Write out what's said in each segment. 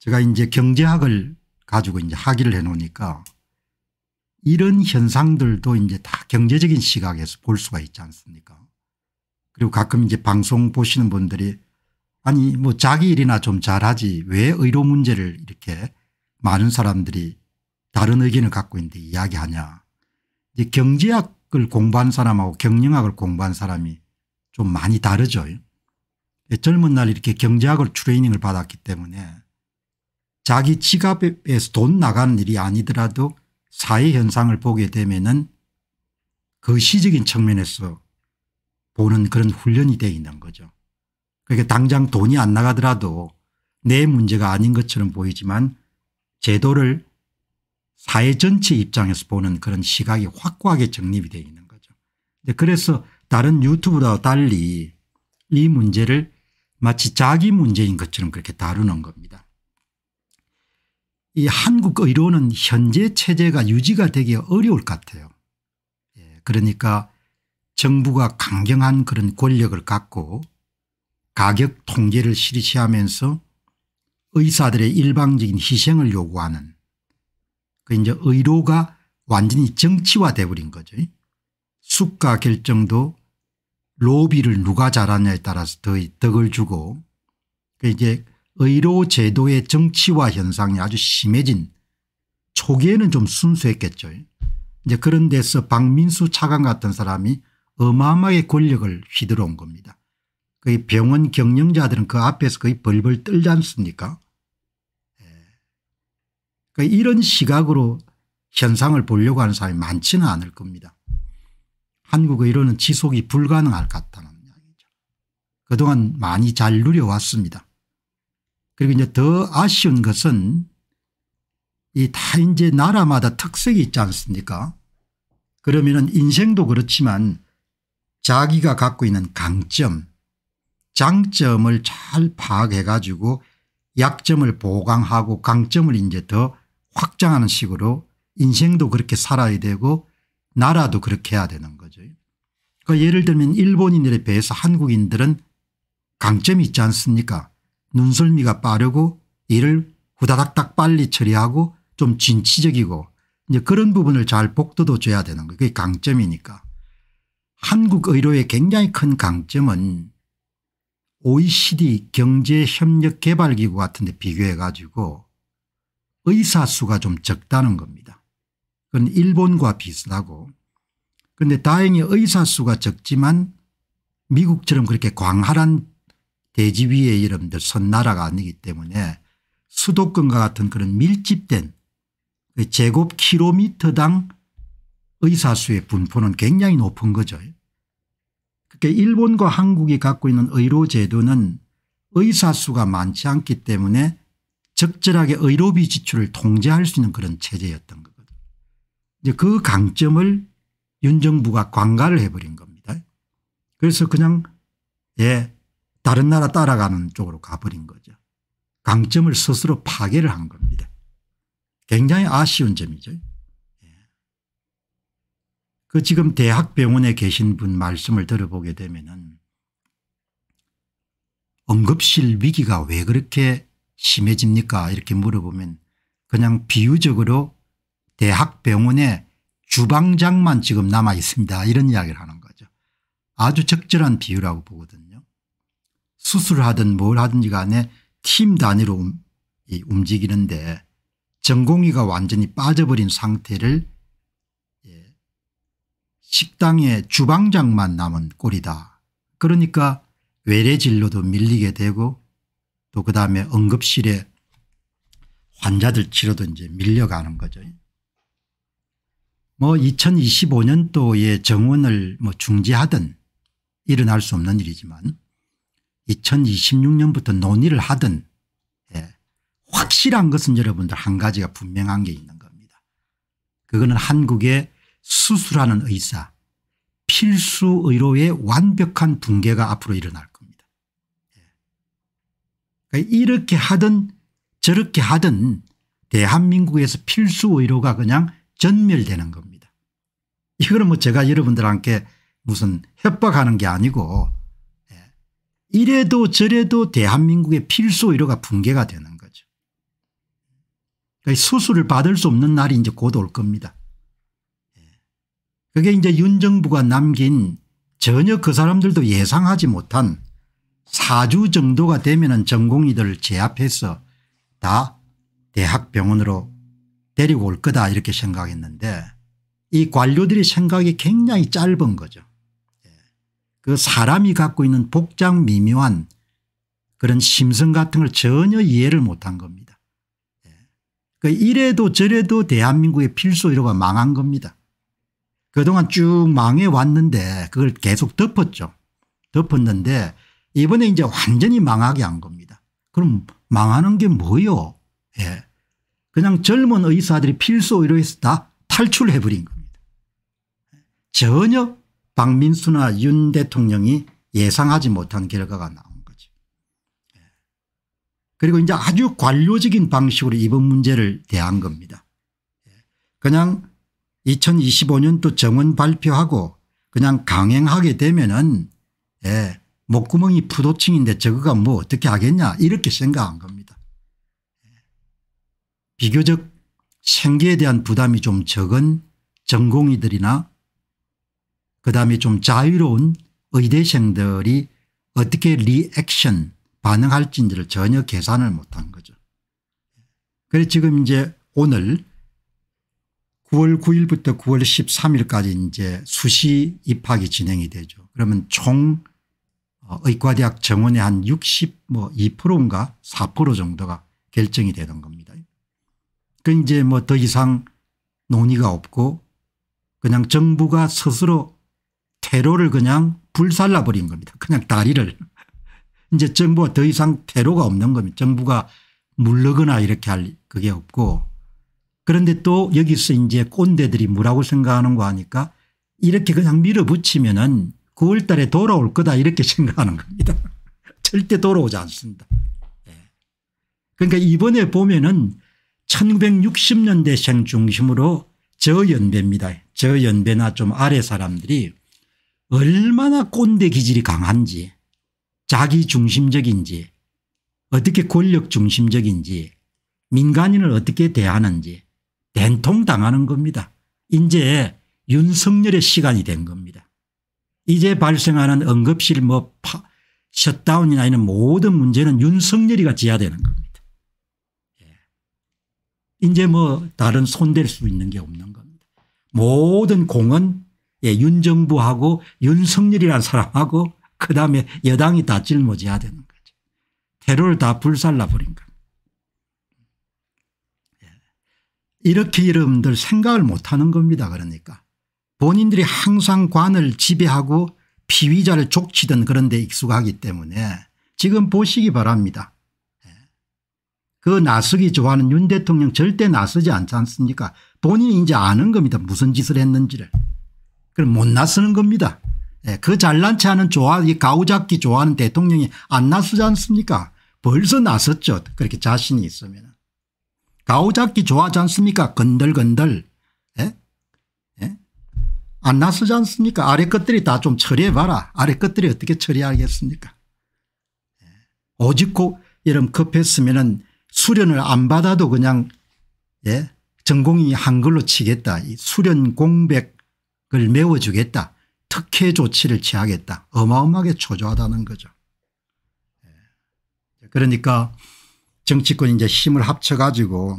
제가 이제 경제학을 가지고 이제 학위를 해 놓으니까 이런 현상들도 이제 다 경제적인 시각에서 볼 수가 있지 않습니까 그리고 가끔 이제 방송 보시는 분들이 아니 뭐 자기 일이나 좀 잘하지 왜 의료 문제를 이렇게 많은 사람들이 다른 의견을 갖고 있는데 이야기하냐 이제 경제학을 공부한 사람하고 경영학을 공부한 사람이 좀 많이 다르죠 예, 젊은 날 이렇게 경제학을 트레이닝을 받았기 때문에 자기 지갑에서 돈 나가는 일이 아니더라도 사회 현상을 보게 되면은 그 시적인 측면에서 보는 그런 훈련이 되어 있는 거죠. 그러니까 당장 돈이 안 나가더라도 내 문제가 아닌 것처럼 보이지만 제도를 사회 전체 입장에서 보는 그런 시각이 확고하게 정립이 되어 있는 거죠. 그래서 다른 유튜브와 달리 이 문제를 마치 자기 문제인 것처럼 그렇게 다루는 겁니다. 이 한국 의료는 현재 체제가 유지가 되기 어려울 것 같아요. 예, 그러니까 정부가 강경한 그런 권력을 갖고 가격 통제를 실시하면서 의사들의 일방적인 희생을 요구하는 그 이제 의료가 완전히 정치화돼 버린 거죠. 수가 결정도 로비를 누가 잘하냐에 따라서 더 덕을 주고 그 이제 의료 제도의 정치화 현상이 아주 심해진 초기에는 좀 순수했겠죠. 이제 그런 데서 박민수 차관 같은 사람이 어마어마하게 권력을 휘둘어 온 겁니다. 그 병원 경영자들은 그 앞에서 거의 벌벌 떨지 않습니까 그러니까 이런 시각으로 현상을 보려고 하는 사람이 많지는 않을 겁니다. 한국 의료는 이 지속이 불가능할 것 같다는 이야기죠. 그동안 많이 잘 누려왔습니다. 그리고 이제 더 아쉬운 것은 이 다 이제 나라마다 특색이 있지 않습니까 그러면은 인생도 그렇지만 자기가 갖고 있는 강점 장점을 잘 파악해 가지고 약점을 보강하고 강점을 이제 더 확장하는 식으로 인생도 그렇게 살아야 되고 나라도 그렇게 해야 되는 거죠. 그러니까 예를 들면 일본인들에 비해서 한국인들은 강점이 있지 않습니까 눈썰미가 빠르고 일을 후다닥닥 빨리 처리하고 좀 진취적이고 이제 그런 부분을 잘 복도도 줘야 되는 거예요. 그게 강점이니까. 한국 의료의 굉장히 큰 강점은 OECD 경제협력개발기구 같은 데 비교해 가지고 의사 수가 좀 적다는 겁니다. 그건 일본과 비슷하고 그런데 다행히 의사 수가 적지만 미국처럼 그렇게 광활한 대지 위에 여러분들 선나라가 아니기 때문에 수도권과 같은 그런 밀집된 그 제곱 킬로미터당 의사수의 분포는 굉장히 높은 거죠. 그러니까 일본과 한국이 갖고 있는 의료 제도는 의사수가 많지 않기 때문에 적절하게 의료비 지출을 통제할 수 있는 그런 체제였던 거거든요. 그 강점을 윤 정부가 관가를 해버린 겁니다. 그래서 그냥 예 다른 나라 따라가는 쪽으로 가버린 거죠. 강점을 스스로 파괴를 한 겁니다. 굉장히 아쉬운 점이죠. 예. 그 지금 대학병원에 계신 분 말씀을 들어보게 되면은 응급실 위기가 왜 그렇게 심해집니까 이렇게 물어보면 그냥 비유적으로 대학병원에 주방장만 지금 남아 있습니다 이런 이야기를 하는 거죠. 아주 적절한 비유라고 보거든요. 수술하든 뭘 하든지 간에 팀 단위로 움직이는데 전공의가 완전히 빠져버린 상태를 예, 식당의 주방장만 남은 꼴이다. 그러니까 외래진로도 밀리게 되고 또 그다음에 응급실에 환자들 치료도 이제 밀려가는 거죠. 뭐 2025년도에 정원을 뭐 중지하든 일어날 수 없는 일이지만 2026년부터 논의를 하든 예. 확실한 것은 여러분들 한 가지가 분명한 게 있는 겁니다. 그거는 한국의 수술하는 의사 필수 의료의 완벽한 붕괴가 앞으로 일어날 겁니다. 예. 그러니까 이렇게 하든 저렇게 하든 대한민국에서 필수 의료가 그냥 전멸되는 겁니다. 이거는 뭐 제가 여러분들한테 무슨 협박하는 게 아니고 이래도 저래도 대한민국의 필수 의료가 붕괴가 되는 거죠. 그러니까 수술을 받을 수 없는 날이 이제 곧 올 겁니다. 예. 그게 이제 윤 정부가 남긴 전혀 그 사람들도 예상하지 못한 4주 정도가 되면 전공의들을 제압해서 다 대학병원으로 데리고 올 거다 이렇게 생각했는데 이 관료들의 생각이 굉장히 짧은 거죠. 그 사람이 갖고 있는 복장 미묘한 그런 심성 같은 걸 전혀 이해를 못한 겁니다. 예. 그 이래도 저래도 대한민국의 필수 의료가 망한 겁니다. 그동안 쭉 망해왔는데 그걸 계속 덮었죠. 덮었는데 이번에 이제 완전히 망하게 한 겁니다. 그럼 망하는 게 뭐요? 예. 그냥 젊은 의사들이 필수 의료에서 다 탈출해버린 겁니다. 전혀 박민수나 윤 대통령이 예상하지 못한 결과가 나온 거죠. 예. 그리고 이제 아주 관료적인 방식으로 이번 문제를 대한 겁니다. 예. 그냥 2025년도 정원 발표하고 그냥 강행하게 되면은 예, 목구멍이 푸도층인데 저거가 뭐 어떻게 하겠냐 이렇게 생각한 겁니다. 예. 비교적 생계에 대한 부담이 좀 적은 전공의들이나 그다음에 좀 자유로운 의대생들이 어떻게 리액션 반응할지를 전혀 계산을 못한 거죠. 그래서 지금 이제 오늘 9월 9일부터 9월 13일까지 이제 수시 입학이 진행이 되죠. 그러면 총 어, 의과대학 정원의 한 62%인가 뭐 4% 정도가 결정이 되는 겁니다. 그 이제 뭐 더 이상 논의가 없고 그냥 정부가 스스로 퇴로를 그냥 불살라 버린 겁니다. 그냥 다리를. 이제 정부가 더 이상 퇴로가 없는 겁니다. 정부가 물러거나 이렇게 할 그게 없고 그런데 또 여기서 이제 꼰대들이 뭐라고 생각하는 거 하니까 이렇게 그냥 밀어붙이면은 9월 달에 돌아올 거다 이렇게 생각하는 겁니다. 절대 돌아오지 않습니다. 예. 그러니까 이번에 보면은 1960년대생 중심으로 저연배입니다. 저연배나 좀 아래 사람들이 얼마나 꼰대 기질이 강한지 자기 중심적인지 어떻게 권력 중심적인지 민간인을 어떻게 대하는지 된통당하는 겁니다. 이제 윤석열의 시간이 된 겁니다. 이제 발생하는 응급실 뭐 파, 셧다운이나 이런 모든 문제는 윤석열이가 지야되는 겁니다. 예. 이제 뭐 다른 손댈 수 있는 게 없는 겁니다. 모든 공은 예, 윤정부하고 윤석열이라는 사람하고 그다음에 여당이 다 짊어져야 되는 거죠. 테러를 다 불살라 버린 겁니다. 예. 이렇게 여러분들 생각을 못하는 겁니다. 그러니까 본인들이 항상 관을 지배하고 피의자를 족치던 그런 데 익숙하기 때문에 지금 보시기 바랍니다. 예. 그 나서기 좋아하는 윤 대통령 절대 나서지 않지 않습니까 본인이 이제 아는 겁니다. 무슨 짓을 했는지를. 그럼 못 나서는 겁니다. 예, 그 잘난 체 하는 좋아, 이 가오잡기 좋아하는 대통령이 안 나서지 않습니까? 벌써 나섰죠. 그렇게 자신이 있으면. 가오잡기 좋아하지 않습니까? 건들건들. 예? 예? 안 나서지 않습니까? 아래 것들이 다 좀 처리해봐라. 아래 것들이 어떻게 처리하겠습니까? 예. 오직 고 이런 급했으면은 수련을 안 받아도 그냥 예? 전공이 한글로 치겠다. 이 수련 공백 그걸 메워주겠다. 특혜 조치를 취하겠다. 어마어마하게 초조하다는 거죠. 예. 그러니까 정치권이 이제 힘을 합쳐가지고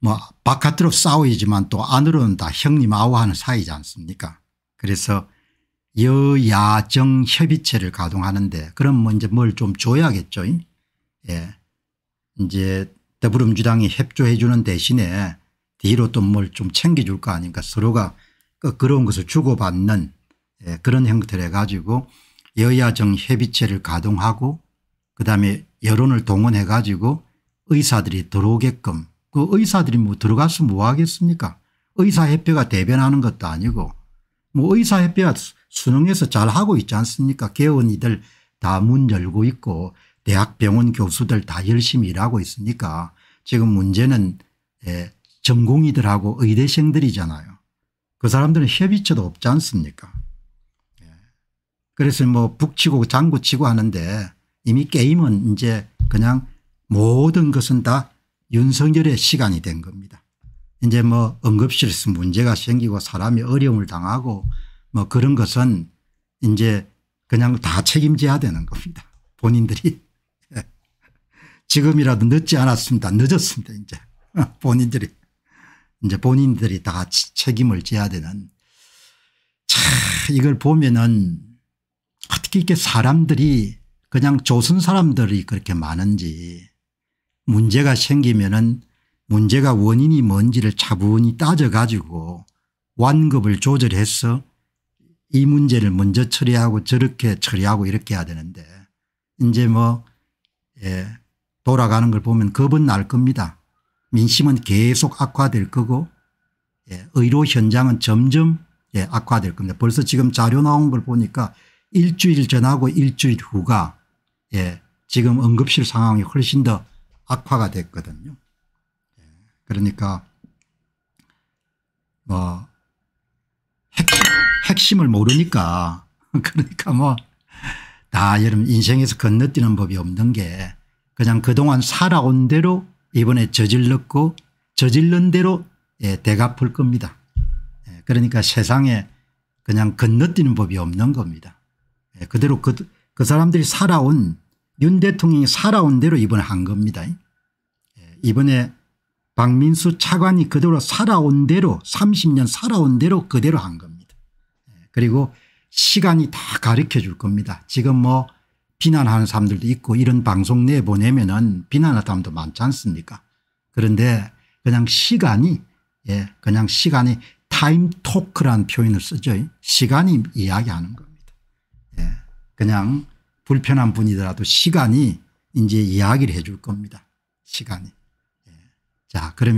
뭐 바깥으로 싸우지만또 안으로는 다 형님 아우하는 사이지 않습니까 그래서 여야정 협의체를 가동하는데 그럼 먼저 뭐 뭘좀 줘야겠죠. 예. 이제 더불어민주당이 협조해 주는 대신에 뒤로 또 뭘 좀 챙겨줄 거 아닙니까 서로가 그 그런 것을 주고받는 예, 그런 형태를 가지고 여야정 협의체를 가동하고 그다음에 여론을 동원해 가지고 의사들이 들어오게끔 그 의사들이 뭐 들어가서 뭐 하겠습니까 의사협회가 대변하는 것도 아니고 뭐 의사협회가 수능에서 잘하고 있지 않습니까 개원이들 다 문 열고 있고 대학병원 교수들 다 열심히 일하고 있으니까 지금 문제는 예, 전공이들하고 의대생들이잖아요 그 사람들은 협의처도 없지 않습니까 예. 그래서 뭐 북치고 장구치고 하는데 이미 게임은 이제 그냥 모든 것은 다 윤석열의 시간이 된 겁니다. 이제 뭐 응급실에서 문제가 생기고 사람이 어려움을 당하고 뭐 그런 것은 이제 그냥 다 책임져야 되는 겁니다. 본인들이. 지금이라도 늦지 않았습니다. 늦었습니다. 이제 본인들이. 이제 본인들이 다 책임을 져야 되는 차 이걸 보면은 어떻게 이렇게 사람들이 그냥 조선 사람들이 그렇게 많은지 문제가 생기면은 문제가 원인이 뭔지를 차분히 따져가지고 완급을 조절해서 이 문제를 먼저 처리하고 저렇게 처리하고 이렇게 해야 되는데 이제 뭐 예, 돌아가는 걸 보면 겁은 날 겁니다. 민심은 계속 악화될 거고 예, 의료 현장은 점점 예, 악화될 겁니다. 벌써 지금 자료 나온 걸 보니까 일주일 전하고 일주일 후가 예, 지금 응급실 상황이 훨씬 더 악화가 됐거든요. 예, 그러니까 뭐 핵심, 을 모르니까 그러니까 뭐다 여러분 인생에서 건너뛰는 법이 없는 게 그냥 그동안 살아온 대로 이번에 저질렀고 저질른 대로 예, 대갚을 겁니다. 예, 그러니까 세상에 그냥 건너뛰는 법이 없는 겁니다. 예, 그대로 그, 그 사람들이 살아온 윤 대통령이 살아온 대로 이번에 한 겁니다. 예, 이번에 박민수 차관이 그대로 살아온 대로 30년 살아온 대로 그대로 한 겁니다. 예, 그리고 시간이 다 가르쳐 줄 겁니다. 지금 뭐 비난하는 사람들도 있고 이런 방송 내보내면 은 비난하는 사람도 많지 않습니까 그런데 그냥 시간이 예 그냥 시간이 타임 토크란 표현을 쓰죠. 시간이 이야기하는 겁니다. 예 그냥 불편한 분이더라도 시간이 이제 이야기를 해줄 겁니다. 시간이. 예 자, 그럼